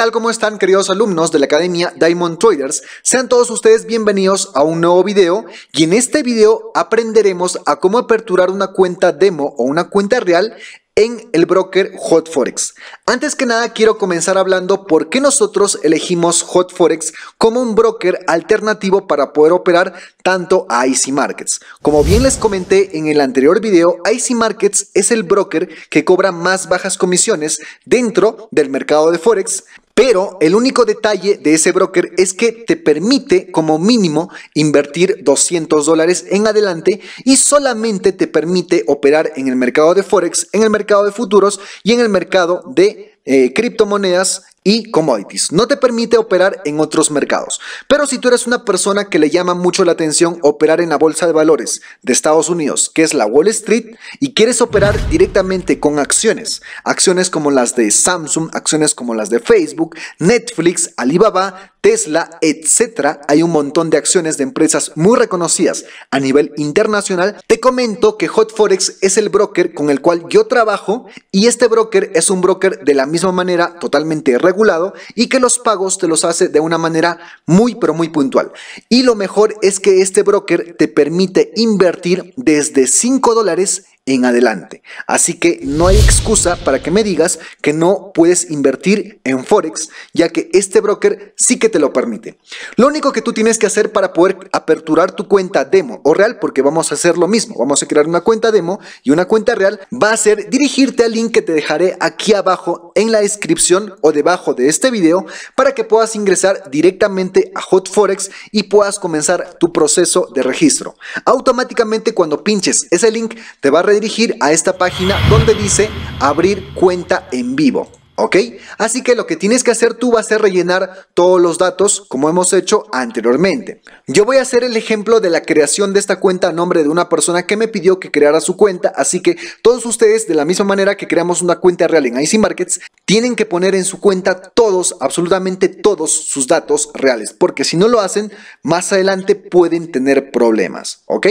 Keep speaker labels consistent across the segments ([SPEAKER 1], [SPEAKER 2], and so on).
[SPEAKER 1] tal? ¿Cómo están queridos alumnos de la Academia Diamond Traders? Sean todos ustedes bienvenidos a un nuevo video y en este video aprenderemos a cómo aperturar una cuenta demo o una cuenta real en el broker HotForex. Antes que nada quiero comenzar hablando por qué nosotros elegimos HotForex como un broker alternativo para poder operar tanto a IC Markets. Como bien les comenté en el anterior video, IC Markets es el broker que cobra más bajas comisiones dentro del mercado de Forex, pero el único detalle de ese broker es que te permite como mínimo invertir 200 dólares en adelante y solamente te permite operar en el mercado de Forex, en el mercado de futuros y en el mercado de eh, criptomonedas y commodities. No te permite operar en otros mercados. Pero si tú eres una persona que le llama mucho la atención operar en la bolsa de valores de Estados Unidos, que es la Wall Street, y quieres operar directamente con acciones, acciones como las de Samsung, acciones como las de Facebook, Netflix, Alibaba, Tesla, etcétera, hay un montón de acciones de empresas muy reconocidas a nivel internacional. Te comento que Hot Forex es el broker con el cual yo trabajo y este broker es un broker de la misma manera totalmente regulado y que los pagos te los hace de una manera muy pero muy puntual. Y lo mejor es que este broker te permite invertir desde 5 dólares en adelante. Así que no hay excusa para que me digas que no puedes invertir en Forex, ya que este broker sí que te lo permite. Lo único que tú tienes que hacer para poder aperturar tu cuenta demo o real, porque vamos a hacer lo mismo, vamos a crear una cuenta demo y una cuenta real, va a ser dirigirte al link que te dejaré aquí abajo en la descripción o debajo de este video para que puedas ingresar directamente a Hot Forex y puedas comenzar tu proceso de registro. Automáticamente cuando pinches ese link te va a dirigir a esta página donde dice abrir cuenta en vivo. ¿Ok? Así que lo que tienes que hacer tú va a ser rellenar todos los datos como hemos hecho anteriormente. Yo voy a hacer el ejemplo de la creación de esta cuenta a nombre de una persona que me pidió que creara su cuenta, así que todos ustedes de la misma manera que creamos una cuenta real en IC Markets, tienen que poner en su cuenta todos, absolutamente todos sus datos reales, porque si no lo hacen, más adelante pueden tener problemas, ¿ok?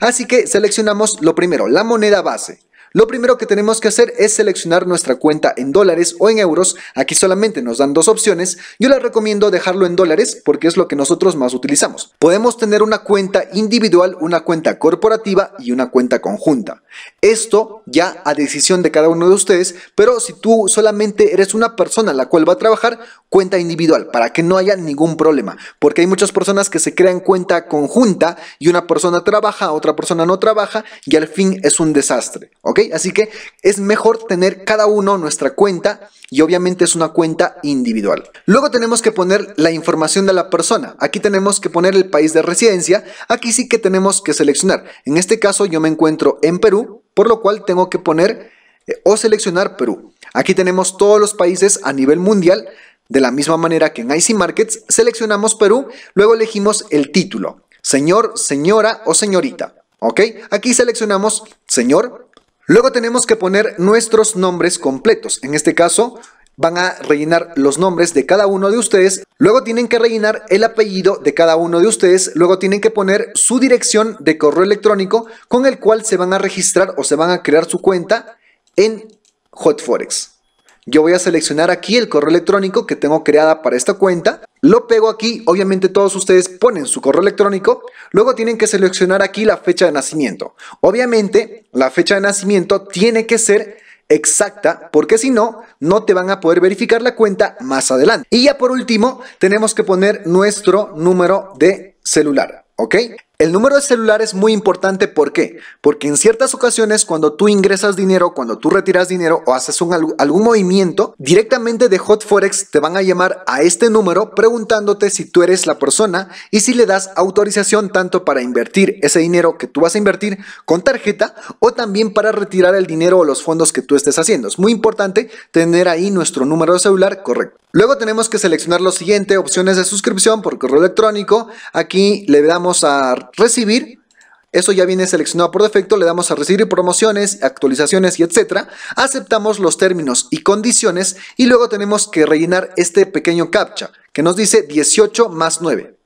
[SPEAKER 1] Así que seleccionamos lo primero, la moneda base. Lo primero que tenemos que hacer es seleccionar nuestra cuenta en dólares o en euros, aquí solamente nos dan dos opciones, yo les recomiendo dejarlo en dólares porque es lo que nosotros más utilizamos. Podemos tener una cuenta individual, una cuenta corporativa y una cuenta conjunta. Esto ya a decisión de cada uno de ustedes, pero si tú solamente eres una persona la cual va a trabajar, cuenta individual para que no haya ningún problema, porque hay muchas personas que se crean cuenta conjunta y una persona trabaja, otra persona no trabaja y al fin es un desastre, ¿ok? Así que es mejor tener cada uno nuestra cuenta y obviamente es una cuenta individual. Luego tenemos que poner la información de la persona. Aquí tenemos que poner el país de residencia. Aquí sí que tenemos que seleccionar. En este caso yo me encuentro en Perú, por lo cual tengo que poner eh, o seleccionar Perú. Aquí tenemos todos los países a nivel mundial. De la misma manera que en IC Markets seleccionamos Perú, luego elegimos el título, señor, señora o señorita. Aquí seleccionamos señor, Luego tenemos que poner nuestros nombres completos. En este caso, van a rellenar los nombres de cada uno de ustedes, luego tienen que rellenar el apellido de cada uno de ustedes, luego tienen que poner su dirección de correo electrónico con el cual se van a registrar o se van a crear su cuenta en Hotforex. Yo voy a seleccionar aquí el correo electrónico que tengo creada para esta cuenta. Lo pego aquí, obviamente todos ustedes ponen su correo electrónico, luego tienen que seleccionar aquí la fecha de nacimiento. Obviamente la fecha de nacimiento tiene que ser exacta, porque si no, no te van a poder verificar la cuenta más adelante. Y ya por último, tenemos que poner nuestro número de celular, ¿ok? El número de celular es muy importante, ¿por qué? Porque en ciertas ocasiones cuando tú ingresas dinero, cuando tú retiras dinero o haces algún movimiento, directamente de Hot Forex te van a llamar a este número preguntándote si tú eres la persona y si le das autorización tanto para invertir ese dinero que tú vas a invertir con tarjeta o también para retirar el dinero o los fondos que tú estés haciendo. Es muy importante tener ahí nuestro número de celular correcto. Luego tenemos que seleccionar lo siguiente, opciones de suscripción por correo electrónico. Aquí le damos a recibir. Eso ya viene seleccionado por defecto, le damos a recibir promociones, actualizaciones y etcétera. Aceptamos los términos y condiciones y luego tenemos que rellenar este pequeño captcha que nos dice 18 más 9,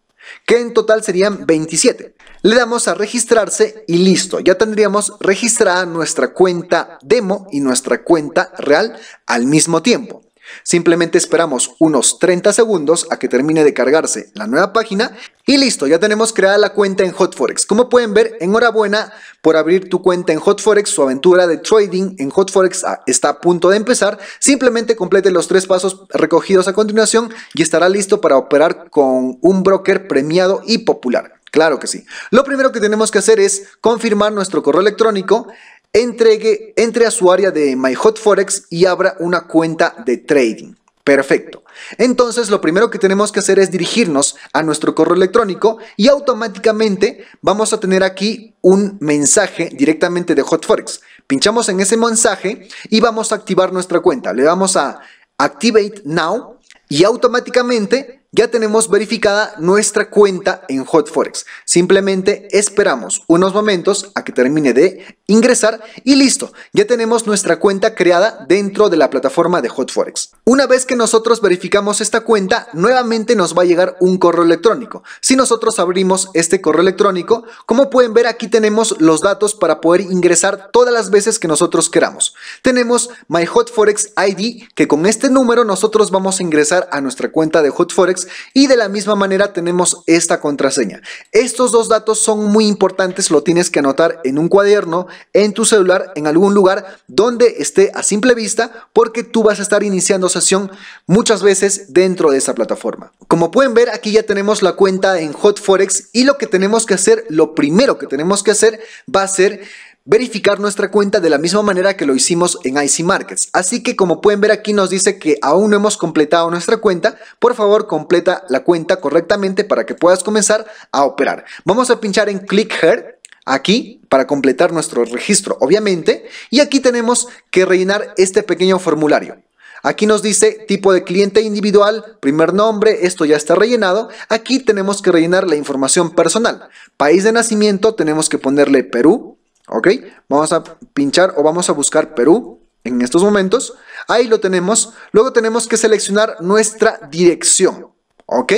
[SPEAKER 1] que en total serían 27. Le damos a registrarse y listo, ya tendríamos registrada nuestra cuenta demo y nuestra cuenta real al mismo tiempo. Simplemente esperamos unos 30 segundos a que termine de cargarse la nueva página y listo, ya tenemos creada la cuenta en HotForex. Como pueden ver, enhorabuena por abrir tu cuenta en HotForex. Su aventura de trading en HotForex está a punto de empezar. Simplemente complete los tres pasos recogidos a continuación y estará listo para operar con un broker premiado y popular. Claro que sí. Lo primero que tenemos que hacer es confirmar nuestro correo electrónico entregue, entre a su área de MyHotForex y abra una cuenta de trading. Perfecto. Entonces lo primero que tenemos que hacer es dirigirnos a nuestro correo electrónico y automáticamente vamos a tener aquí un mensaje directamente de HotForex. Pinchamos en ese mensaje y vamos a activar nuestra cuenta. Le damos a Activate Now y automáticamente ya tenemos verificada nuestra cuenta en HotForex. Simplemente esperamos unos momentos a que termine de ingresar y listo, ya tenemos nuestra cuenta creada dentro de la plataforma de HotForex. Una vez que nosotros verificamos esta cuenta, nuevamente nos va a llegar un correo electrónico. Si nosotros abrimos este correo electrónico, como pueden ver aquí tenemos los datos para poder ingresar todas las veces que nosotros queramos. Tenemos HotForex ID que con este número nosotros vamos a ingresar a nuestra cuenta de HotForex y de la misma manera tenemos esta contraseña. Estos dos datos son muy importantes, lo tienes que anotar en un cuaderno, en tu celular, en algún lugar donde esté a simple vista porque tú vas a estar iniciando sesión muchas veces dentro de esa plataforma. Como pueden ver aquí ya tenemos la cuenta en Hotforex y lo que tenemos que hacer, lo primero que tenemos que hacer va a ser verificar nuestra cuenta de la misma manera que lo hicimos en IC Markets. Así que como pueden ver aquí nos dice que aún no hemos completado nuestra cuenta. Por favor, completa la cuenta correctamente para que puedas comenzar a operar. Vamos a pinchar en Click Here aquí para completar nuestro registro, obviamente. Y aquí tenemos que rellenar este pequeño formulario. Aquí nos dice tipo de cliente individual, primer nombre, esto ya está rellenado. Aquí tenemos que rellenar la información personal. País de nacimiento tenemos que ponerle Perú, ¿Ok? Vamos a pinchar o vamos a buscar Perú en estos momentos. Ahí lo tenemos. Luego tenemos que seleccionar nuestra dirección. ¿Ok?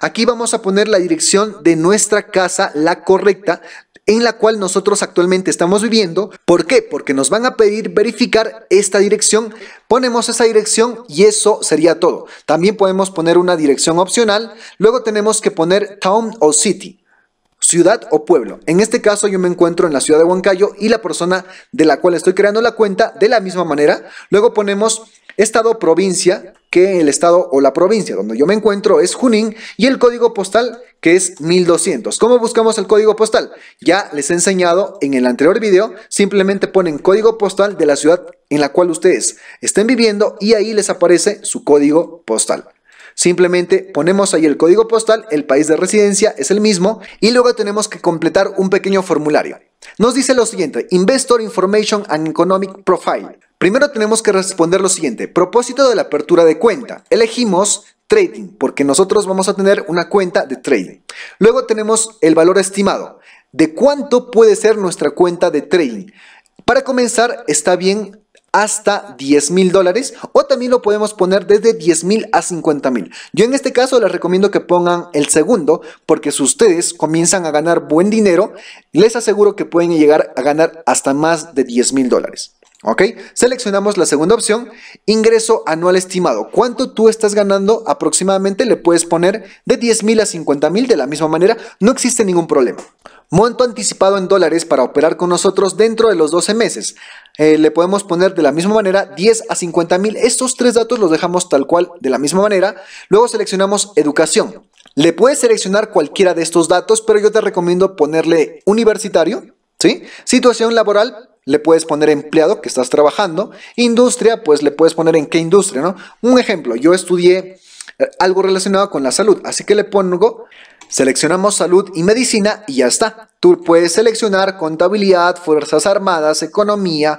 [SPEAKER 1] Aquí vamos a poner la dirección de nuestra casa, la correcta, en la cual nosotros actualmente estamos viviendo. ¿Por qué? Porque nos van a pedir verificar esta dirección. Ponemos esa dirección y eso sería todo. También podemos poner una dirección opcional. Luego tenemos que poner town o city ciudad o pueblo. En este caso yo me encuentro en la ciudad de Huancayo y la persona de la cual estoy creando la cuenta de la misma manera. Luego ponemos estado provincia, que el estado o la provincia donde yo me encuentro es Junín y el código postal que es 1200. ¿Cómo buscamos el código postal? Ya les he enseñado en el anterior video, simplemente ponen código postal de la ciudad en la cual ustedes estén viviendo y ahí les aparece su código postal. Simplemente ponemos ahí el código postal, el país de residencia es el mismo y luego tenemos que completar un pequeño formulario. Nos dice lo siguiente, Investor Information and Economic Profile. Primero tenemos que responder lo siguiente, propósito de la apertura de cuenta. Elegimos trading porque nosotros vamos a tener una cuenta de trading. Luego tenemos el valor estimado, de cuánto puede ser nuestra cuenta de trading. Para comenzar, está bien hasta 10 mil dólares o también lo podemos poner desde 10 mil a 50 mil. Yo en este caso les recomiendo que pongan el segundo porque si ustedes comienzan a ganar buen dinero, les aseguro que pueden llegar a ganar hasta más de 10 mil dólares. ¿Ok? Seleccionamos la segunda opción, ingreso anual estimado. ¿Cuánto tú estás ganando aproximadamente? Le puedes poner de 10 mil a 50 mil de la misma manera, no existe ningún problema. Monto anticipado en dólares para operar con nosotros dentro de los 12 meses. Eh, le podemos poner de la misma manera 10 a 50 mil. Estos tres datos los dejamos tal cual de la misma manera. Luego seleccionamos educación. Le puedes seleccionar cualquiera de estos datos, pero yo te recomiendo ponerle universitario, ¿sí? Situación laboral, le puedes poner empleado que estás trabajando. Industria, pues le puedes poner en qué industria, ¿no? Un ejemplo, yo estudié eh, algo relacionado con la salud. Así que le pongo, seleccionamos salud y medicina y ya está. Tú puedes seleccionar contabilidad, fuerzas armadas, economía,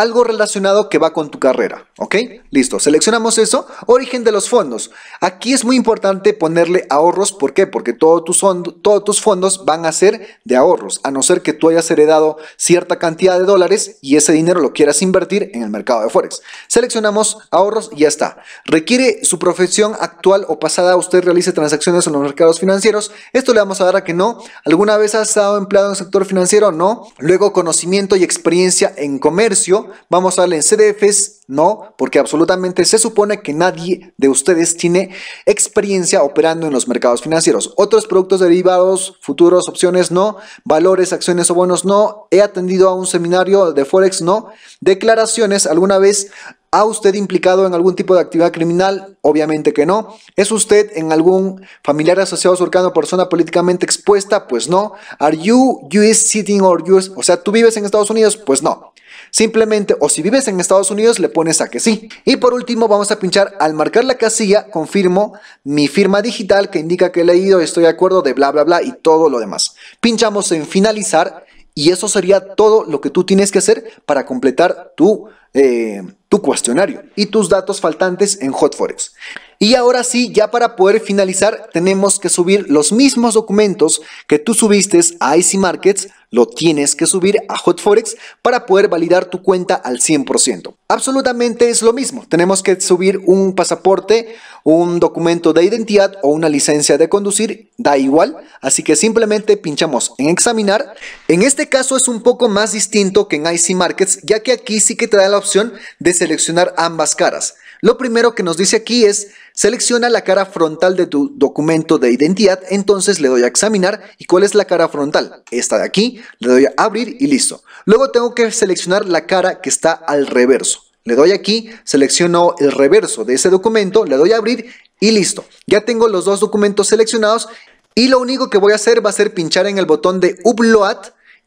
[SPEAKER 1] algo relacionado que va con tu carrera, ¿ok? Listo, seleccionamos eso. Origen de los fondos. Aquí es muy importante ponerle ahorros, ¿por qué? Porque todos tus, todos tus fondos van a ser de ahorros, a no ser que tú hayas heredado cierta cantidad de dólares y ese dinero lo quieras invertir en el mercado de Forex. Seleccionamos ahorros y ya está. Requiere su profesión actual o pasada, usted realice transacciones en los mercados financieros. Esto le vamos a dar a que no. ¿Alguna vez has estado empleado en el sector financiero? No. Luego conocimiento y experiencia en comercio vamos a darle en CDFs, no, porque absolutamente se supone que nadie de ustedes tiene experiencia operando en los mercados financieros. Otros productos derivados, futuros, opciones, no, valores, acciones o bonos, no, he atendido a un seminario de Forex, no, declaraciones, alguna vez ¿Ha usted implicado en algún tipo de actividad criminal? Obviamente que no. ¿Es usted en algún familiar asociado cercano persona políticamente expuesta? Pues no. ¿Are you US sitting or you? O sea, ¿tú vives en Estados Unidos? Pues no. Simplemente, o si vives en Estados Unidos, le pones a que sí. Y por último, vamos a pinchar al marcar la casilla, confirmo mi firma digital que indica que he leído, estoy de acuerdo de bla, bla, bla y todo lo demás. Pinchamos en finalizar y eso sería todo lo que tú tienes que hacer para completar tu, eh, tu cuestionario y tus datos faltantes en Hotforex. Y ahora sí, ya para poder finalizar, tenemos que subir los mismos documentos que tú subiste a IC Markets, lo tienes que subir a HotForex para poder validar tu cuenta al 100%. Absolutamente es lo mismo. Tenemos que subir un pasaporte, un documento de identidad o una licencia de conducir, da igual. Así que simplemente pinchamos en examinar. En este caso es un poco más distinto que en IC Markets, ya que aquí sí que te da la opción de seleccionar ambas caras. Lo primero que nos dice aquí es Selecciona la cara frontal de tu documento de identidad, entonces le doy a examinar y cuál es la cara frontal. Esta de aquí, le doy a abrir y listo. Luego tengo que seleccionar la cara que está al reverso. Le doy aquí, selecciono el reverso de ese documento, le doy a abrir y listo. Ya tengo los dos documentos seleccionados y lo único que voy a hacer va a ser pinchar en el botón de Upload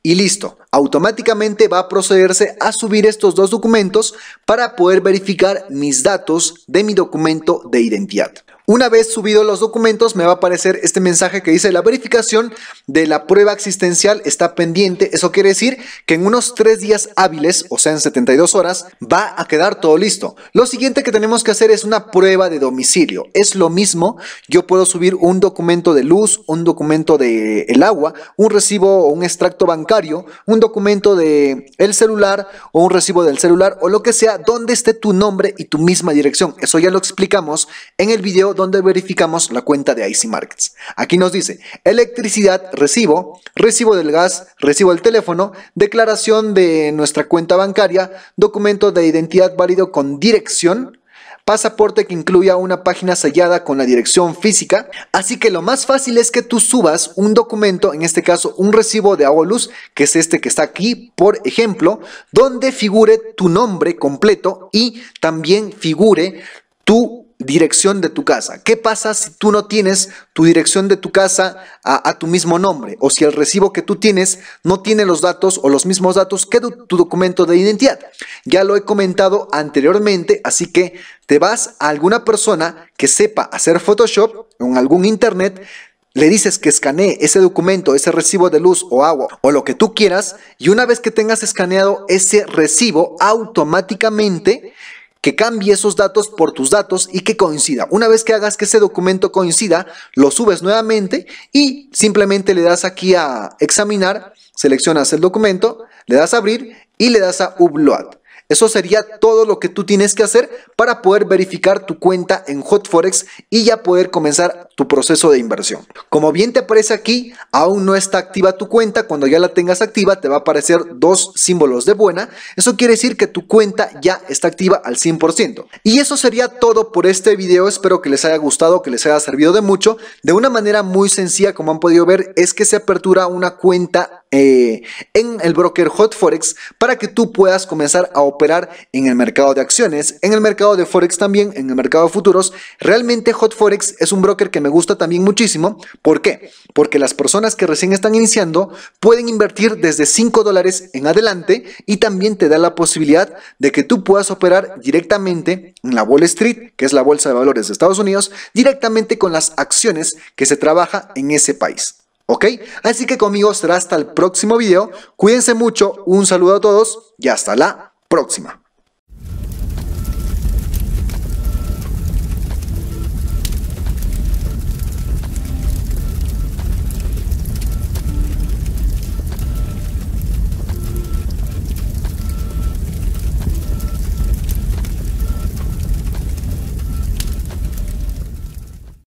[SPEAKER 1] y listo, automáticamente va a procederse a subir estos dos documentos para poder verificar mis datos de mi documento de identidad. Una vez subidos los documentos me va a aparecer este mensaje que dice la verificación de la prueba existencial está pendiente. Eso quiere decir que en unos tres días hábiles, o sea en 72 horas, va a quedar todo listo. Lo siguiente que tenemos que hacer es una prueba de domicilio. Es lo mismo, yo puedo subir un documento de luz, un documento de el agua, un recibo o un extracto bancario, un documento de el celular o un recibo del celular o lo que sea, donde esté tu nombre y tu misma dirección. Eso ya lo explicamos en el video donde verificamos la cuenta de IC Markets. Aquí nos dice electricidad, recibo, recibo del gas, recibo del teléfono, declaración de nuestra cuenta bancaria, documento de identidad válido con dirección, pasaporte que incluya una página sellada con la dirección física, así que lo más fácil es que tú subas un documento, en este caso un recibo de AOLUS, que es este que está aquí, por ejemplo, donde figure tu nombre completo y también figure tu dirección de tu casa. ¿Qué pasa si tú no tienes tu dirección de tu casa a, tu mismo nombre? O si el recibo que tú tienes no tiene los datos o los mismos datos que tu, documento de identidad. Ya lo he comentado anteriormente, así que te vas a alguna persona que sepa hacer Photoshop en algún internet, le dices que escanee ese documento, ese recibo de luz o agua o lo que tú quieras y una vez que tengas escaneado ese recibo, automáticamente que cambie esos datos por tus datos y que coincida. Una vez que hagas que ese documento coincida, lo subes nuevamente y simplemente le das aquí a examinar, seleccionas el documento, le das a abrir y le das a upload. Eso sería todo lo que tú tienes que hacer para poder verificar tu cuenta en HotForex y ya poder comenzar tu proceso de inversión. Como bien te aparece aquí, aún no está activa tu cuenta. Cuando ya la tengas activa te va a aparecer dos símbolos de buena. Eso quiere decir que tu cuenta ya está activa al 100%. Y eso sería todo por este video. Espero que les haya gustado, que les haya servido de mucho. De una manera muy sencilla, como han podido ver, es que se apertura una cuenta eh, en el broker Hot Forex para que tú puedas comenzar a operar en el mercado de acciones, en el mercado de Forex también, en el mercado de futuros. Realmente Hot Forex es un broker que me gusta también muchísimo. ¿Por qué? Porque las personas que recién están iniciando pueden invertir desde 5 dólares en adelante y también te da la posibilidad de que tú puedas operar directamente en la Wall Street, que es la bolsa de valores de Estados Unidos, directamente con las acciones que se trabaja en ese país. ¿Ok? Así que conmigo será hasta el próximo video. Cuídense mucho, un saludo a todos y hasta la próxima.